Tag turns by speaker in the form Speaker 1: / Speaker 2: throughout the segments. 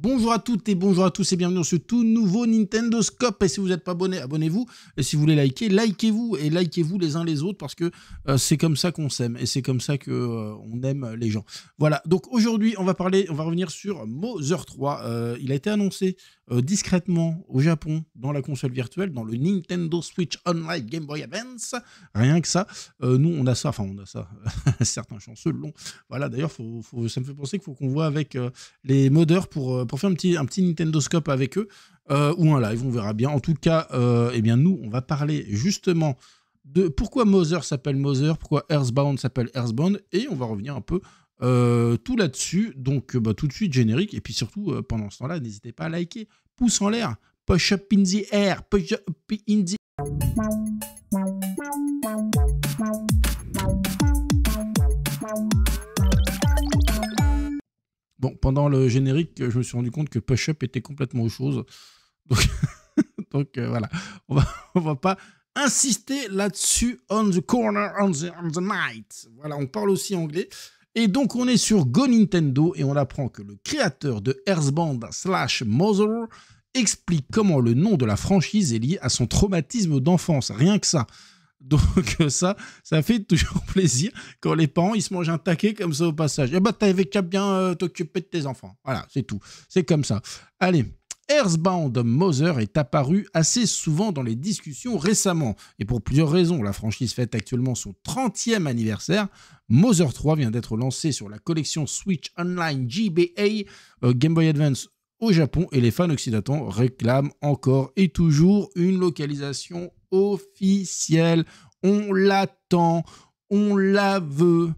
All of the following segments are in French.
Speaker 1: Bonjour à toutes et bonjour à tous et bienvenue dans ce tout nouveau Nintendo Scope. Et si vous n'êtes pas abonné, abonnez-vous. Et si vous voulez liker, likez-vous et likez-vous les uns les autres parce que euh, c'est comme ça qu'on s'aime et c'est comme ça que euh, aime les gens. Voilà. Donc aujourd'hui, on va parler, on va revenir sur Mother 3. Euh, il a été annoncé discrètement au Japon dans la console virtuelle, dans le Nintendo Switch Online Game Boy Advance. Rien que ça. nous, on a ça. Enfin, on a ça. Certains chanceux l'ont. Voilà. D'ailleurs, ça me fait penser qu'il faut qu'on voit avec les modeurs pour pour faire un petit, un petit Nintendo Scope avec eux euh, ou un live, on verra bien. En tout cas, et euh, eh bien nous, on va parler justement de pourquoi Mother s'appelle Mother, pourquoi Earthbound s'appelle Earthbound, et on va revenir un peu euh, tout là-dessus. Donc bah, tout de suite générique, et puis surtout pendant ce temps-là, n'hésitez pas à liker, pouce en l'air, push up in the air, push up in the Bon, pendant le générique, je me suis rendu compte que Push Up était complètement autre chose. Donc, euh, voilà, on va, on va pas insister là-dessus. On the corner, on the, on the, night. Voilà, on parle aussi anglais. Et donc, on est sur Go Nintendo et on apprend que le créateur de Earthbound slash Mother explique comment le nom de la franchise est lié à son traumatisme d'enfance. Rien que ça. Donc euh, ça, ça fait toujours plaisir quand les parents, ils se mangent un taquet comme ça au passage. Et bah ben, t'avais qu'à bien euh, t'occuper de tes enfants. Voilà, c'est tout. C'est comme ça. Allez. Earthbound Mother est apparu assez souvent dans les discussions récemment, et pour plusieurs raisons. La franchise fête actuellement son 30e anniversaire. Mother 3 vient d'être lancé sur la collection Switch Online GBA euh, Game Boy Advance au Japon, et les fans occidentaux réclament encore et toujours une localisation officiel. On l'attend, on la veut,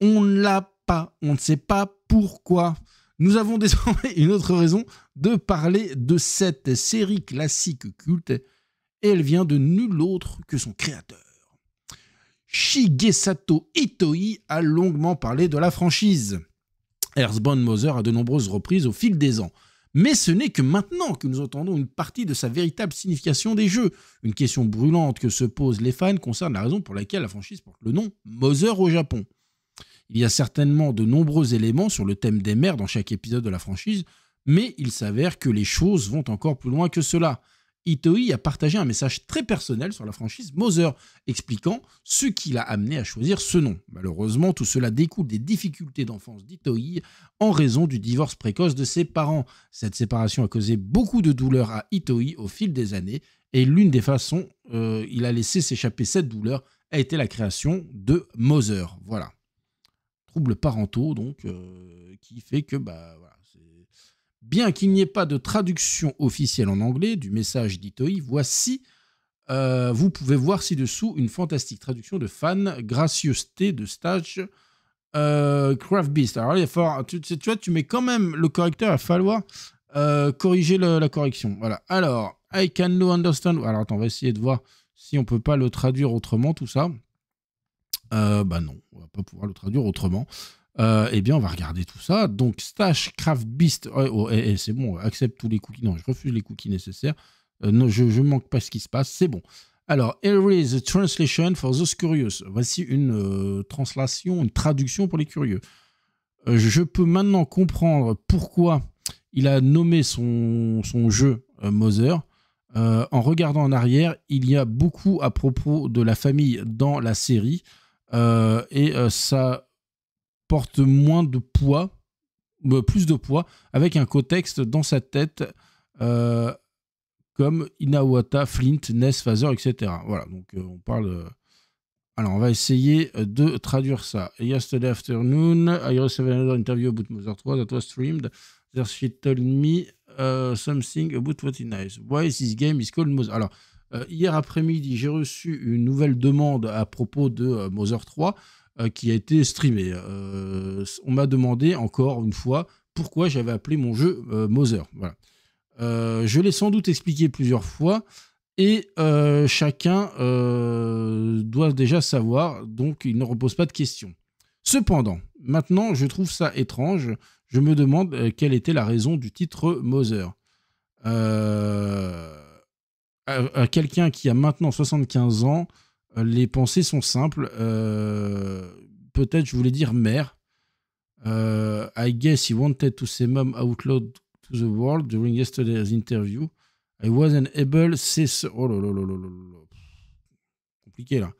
Speaker 1: on ne l'a pas, on ne sait pas pourquoi. Nous avons désormais une autre raison de parler de cette série classique culte, et elle vient de nul autre que son créateur. Shigesato Itoi a longuement parlé de la franchise. Earthbound Moser a de nombreuses reprises au fil des ans. Mais ce n'est que maintenant que nous entendons une partie de sa véritable signification des jeux. Une question brûlante que se posent les fans concerne la raison pour laquelle la franchise porte le nom Mother au Japon. Il y a certainement de nombreux éléments sur le thème des mers dans chaque épisode de la franchise, mais il s'avère que les choses vont encore plus loin que cela. Itoi a partagé un message très personnel sur la franchise Mother, expliquant ce qui l'a amené à choisir ce nom. Malheureusement, tout cela découle des difficultés d'enfance d'Itoi en raison du divorce précoce de ses parents. Cette séparation a causé beaucoup de douleur à Itoi au fil des années, et l'une des façons euh, il a laissé s'échapper cette douleur a été la création de Mother. Voilà. Troubles parentaux, donc, euh, qui fait que bah, voilà, Bien qu'il n'y ait pas de traduction officielle en anglais du message d'Itoi, voici, euh, vous pouvez voir ci-dessous une fantastique traduction de fan, gracieuseté de stage, euh, craft beast. Alors, Tu, vois, tu mets quand même le correcteur, il va falloir euh, corriger la correction. Voilà. Alors, I can no understand. Alors, attends, on va essayer de voir si on ne peut pas le traduire autrement, tout ça. bah non, on ne va pas pouvoir le traduire autrement. Euh, eh bien, on va regarder tout ça. Donc, Stash, Craft Beast, oh, oh, eh, eh, c'est bon, accepte tous les cookies. Non, je refuse les cookies nécessaires. Euh, je ne manque pas ce qui se passe, c'est bon. Alors, here is the translation for those curious. Voici une euh, translation, une traduction pour les curieux. je peux maintenant comprendre pourquoi il a nommé son, son jeu Mother. en regardant en arrière, il y a beaucoup à propos de la famille dans la série. et ça porte moins de poids, euh, plus de poids, avec un contexte dans sa tête euh, comme Inawata, Flint, Ness, Fazer, etc. Voilà, donc euh, on parle. Euh, alors, on va essayer de traduire ça. Yesterday afternoon, I received another interview about Mother 3 that was streamed. There she told me uh, something about what it nice. Why is this game is called Mother. Alors, hier après-midi, j'ai reçu une nouvelle demande à propos de Mother 3. Euh, qui a été streamé. Euh, on m'a demandé encore une fois pourquoi j'avais appelé mon jeu euh, Mother. Voilà. je l'ai sans doute expliqué plusieurs fois et chacun doit déjà savoir, donc il ne repose pas de questions. Cependant, maintenant, je trouve ça étrange. Je me demande quelle était la raison du titre Mother. à quelqu'un qui a maintenant 75 ans, les pensées sont simples. Euh, peut-être je voulais dire mère. Euh, I guess he wanted to say mom out loud to the world during yesterday's interview. I wasn't able. C'est so. Oh là là là là là Compliqué là.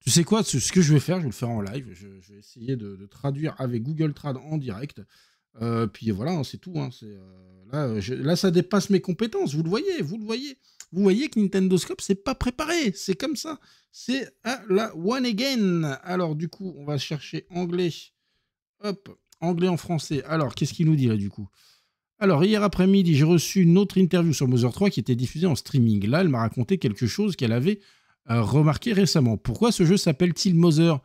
Speaker 1: Tu sais quoi Ce que je vais faire, je vais le faire en live. Je, vais essayer de, de traduire avec Google Trad en direct. Euh, puis voilà, hein, c'est tout. Hein, euh, euh, là, ça dépasse mes compétences. Vous le voyez, vous le voyez. Vous voyez que Nintendo Scope, c'est pas préparé. C'est comme ça. C'est la one again. Alors, du coup, on va chercher anglais. Hop, anglais en français. Alors, qu'est-ce qu'il nous dirait du coup alors, hier après-midi, j'ai reçu une autre interview sur Mother 3 qui était diffusée en streaming. Là, elle m'a raconté quelque chose qu'elle avait remarqué récemment. Pourquoi ce jeu s'appelle-t-il Mother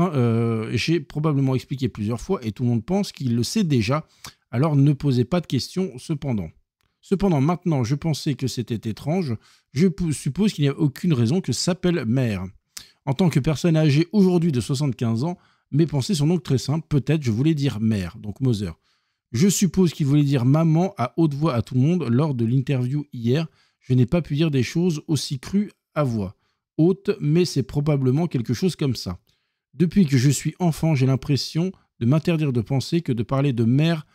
Speaker 1: euh, j'ai probablement expliqué plusieurs fois et tout le monde pense qu'il le sait déjà, alors ne posez pas de questions cependant. Cependant, maintenant, je pensais que c'était étrange. Je suppose qu'il n'y a aucune raison que s'appelle mère. En tant que personne âgée aujourd'hui de 75 ans, mes pensées sont donc très simples. Peut-être je voulais dire mère, donc Moser. Je suppose qu'il voulait dire maman à haute voix à tout le monde lors de l'interview hier. Je n'ai pas pu dire des choses aussi crues à voix haute, mais c'est probablement quelque chose comme ça. Depuis que je suis enfant, j'ai l'impression de m'interdire de penser que de parler de mère,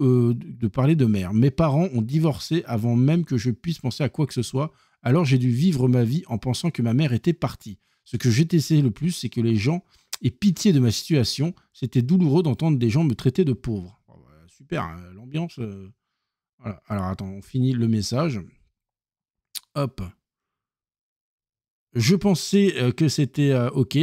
Speaker 1: euh, de parler de mère. Mes parents ont divorcé avant même que je puisse penser à quoi que ce soit. Alors j'ai dû vivre ma vie en pensant que ma mère était partie. Ce que j'ai testé le plus, c'est que les gens aient pitié de ma situation. C'était douloureux d'entendre des gens me traiter de pauvre. Oh, bah, super, hein, l'ambiance. Euh. Alors attends, on finit le message. Hop. Je pensais euh, que c'était OK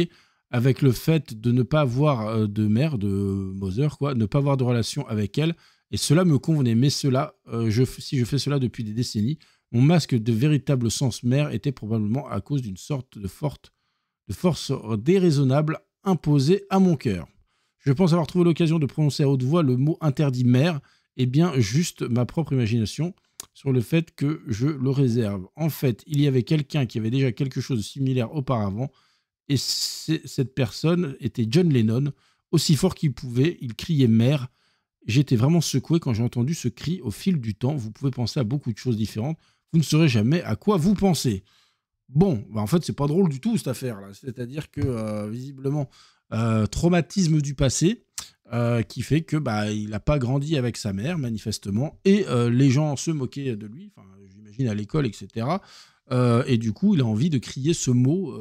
Speaker 1: avec le fait de ne pas avoir euh, de mère, de Mother, quoi, ne pas avoir de relation avec elle. Et cela me convenait, mais cela, euh, si je fais cela depuis des décennies, mon masque de véritable sens mère était probablement à cause d'une sorte de, forte, de force déraisonnable imposée à mon cœur. Je pense avoir trouvé l'occasion de prononcer à haute voix le mot interdit mère, et eh bien juste ma propre imagination sur le fait que je le réserve. En fait, il y avait quelqu'un qui avait déjà quelque chose de similaire auparavant, et cette personne était John Lennon. Aussi fort qu'il pouvait, il criait mère. J'étais vraiment secoué quand j'ai entendu ce cri au fil du temps. Vous pouvez penser à beaucoup de choses différentes. Vous ne saurez jamais à quoi vous pensez. Bon, bah, en fait, c'est pas drôle du tout cette affaire-là. C'est-à-dire que, euh, visiblement, euh, traumatisme du passé euh, qui fait que bah, il n'a pas grandi avec sa mère, manifestement, et les gens se moquaient de lui, j'imagine à l'école, etc. et du coup, il a envie de crier ce mot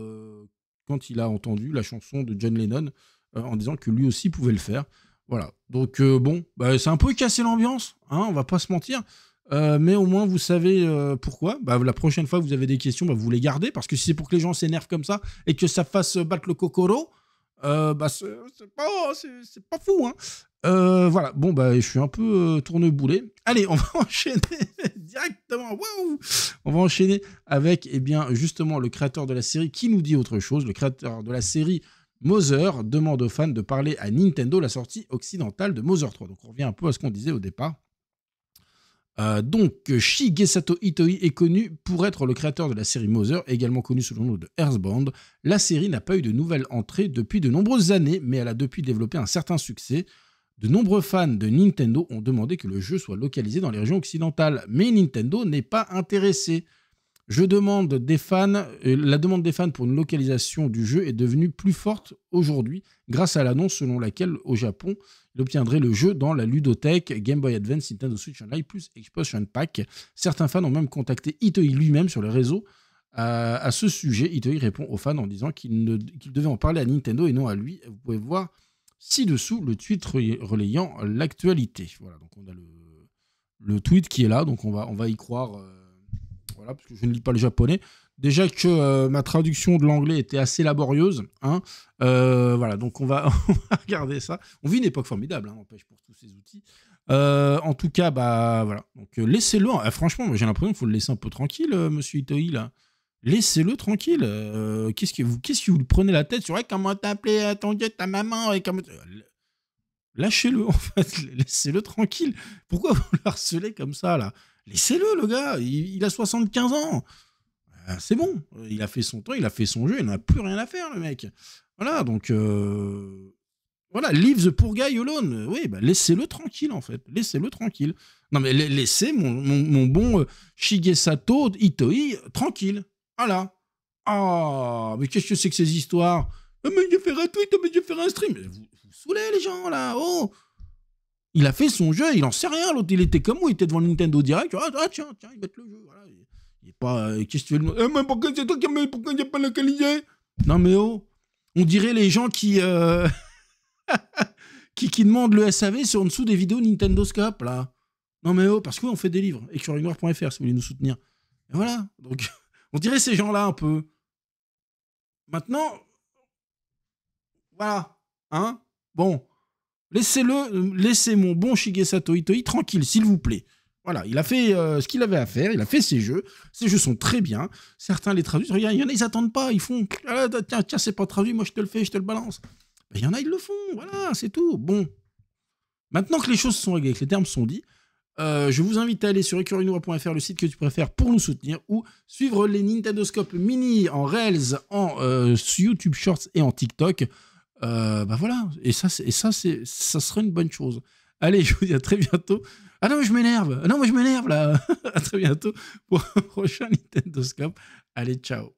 Speaker 1: quand il a entendu la chanson de John Lennon euh, en disant que lui aussi pouvait le faire. Voilà. Donc euh, bon, bah, c'est un peu cassé l'ambiance, hein, on va pas se mentir. Euh, mais au moins vous savez pourquoi. Bah, la prochaine fois vous avez des questions, bah, vous les gardez parce que si c'est pour que les gens s'énervent comme ça et que ça fasse battre le cocoro, bah, c'est pas, fou. Hein voilà, bon, bah, je suis un peu tourneboulé. Allez, on va enchaîner on va enchaîner avec, eh bien, justement, le créateur de la série qui nous dit autre chose. Le créateur de la série Mother demande aux fans de parler à Nintendo la sortie occidentale de Mother 3. Donc on revient un peu à ce qu'on disait au départ. Euh, donc, Shigesato Itoi est connu pour être le créateur de la série Mother, également connu sous le nom de Earthbound. La série n'a pas eu de nouvelles entrées depuis de nombreuses années, mais elle a depuis développé un certain succès. De nombreux fans de Nintendo ont demandé que le jeu soit localisé dans les régions occidentales, mais Nintendo n'est pas intéressé. Je demande des fans, euh, la demande des fans pour une localisation du jeu est devenue plus forte aujourd'hui grâce à l'annonce selon laquelle au Japon, il obtiendrait le jeu dans la ludothèque Game Boy Advance, Nintendo Switch Online plus Expansion Pack. Certains fans ont même contacté Itoi lui-même sur le réseau euh, à, ce sujet. Itoi répond aux fans en disant qu'il devait en parler à Nintendo et non à lui. Vous pouvez voir ci-dessous le tweet relayant l'actualité. Voilà, donc on a le, le, tweet qui est là, donc on va, on va y croire. Euh, voilà, parce que je ne lis pas le japonais. Déjà que euh, ma traduction de l'anglais était assez laborieuse, hein, euh, voilà, donc on va, regarder ça. On vit une époque formidable, hein, pour tous ces outils. en tout cas, bah voilà. Donc laissez-le. Ah, franchement, j'ai l'impression qu'il faut le laisser un peu tranquille, Monsieur Itoi là. Laissez-le tranquille. Euh, qu'est-ce que vous, qu'est-ce que vous prenez la tête sur hey, comment t'appeler euh, ton gueule ta maman et comment... Euh, lâchez-le en fait, laissez-le tranquille. Pourquoi vous le harcelez comme ça là Laissez-le le gars, il, a 75 ans. Ah, c'est bon, il a fait son temps, il a fait son jeu, il n'a plus rien à faire le mec. Voilà, donc voilà, leave the poor guy alone. Oui, bah, laissez-le tranquille en fait, laissez-le tranquille. Non mais laissez mon, mon, mon bon Shigesato Itoi tranquille. Ah là Oh, mais qu'est-ce que c'est que ces histoires eh, Mais je vais faire un tweet, mais je vais faire un stream. vous, vous saoulez les gens là, oh Il a fait son jeu, il en sait rien. L'autre, il était comme moi, il était devant Nintendo Direct. Ah, ah tiens, tiens, il met le jeu. Voilà. Il n'est pas. qu'est-ce que tu veux dire mais pourquoi c'est toi qui Mais Pourquoi il n'y a pas localisé Non mais oh On dirait les gens qui. qui, qui demandent le SAV sur en dessous des vidéos Nintendo Scope là. Non mais oh, parce que on fait des livres. Et sur si vous voulez nous soutenir. Et voilà. Donc. On dirait ces gens-là un peu. Maintenant, voilà, hein Bon, laissez-le, laissez mon bon Shigesato Itoi tranquille, s'il vous plaît. Voilà, il a fait euh, ce qu'il avait à faire, il a fait ses jeux. Ses jeux sont très bien. Certains les traduisent. Regarde, il y en a, ils attendent pas, ils font ah, tiens, tiens, c'est pas traduit, moi je te le fais, je te le balance. Ben, il y en a, ils le font, voilà, c'est tout. Bon. Maintenant que les choses sont réglées, que les termes sont dits, euh, je vous invite à aller sur le site que tu préfères, pour nous soutenir ou suivre les Nintendoscopes mini en Reels, en euh, YouTube Shorts et en TikTok. Euh, bah voilà, et ça, et ça, ça serait une bonne chose. Allez, je vous dis à très bientôt. Ah non, mais je m'énerve. Ah non, moi je m'énerve là. à très bientôt pour un prochain Nintendoscope. Allez, ciao.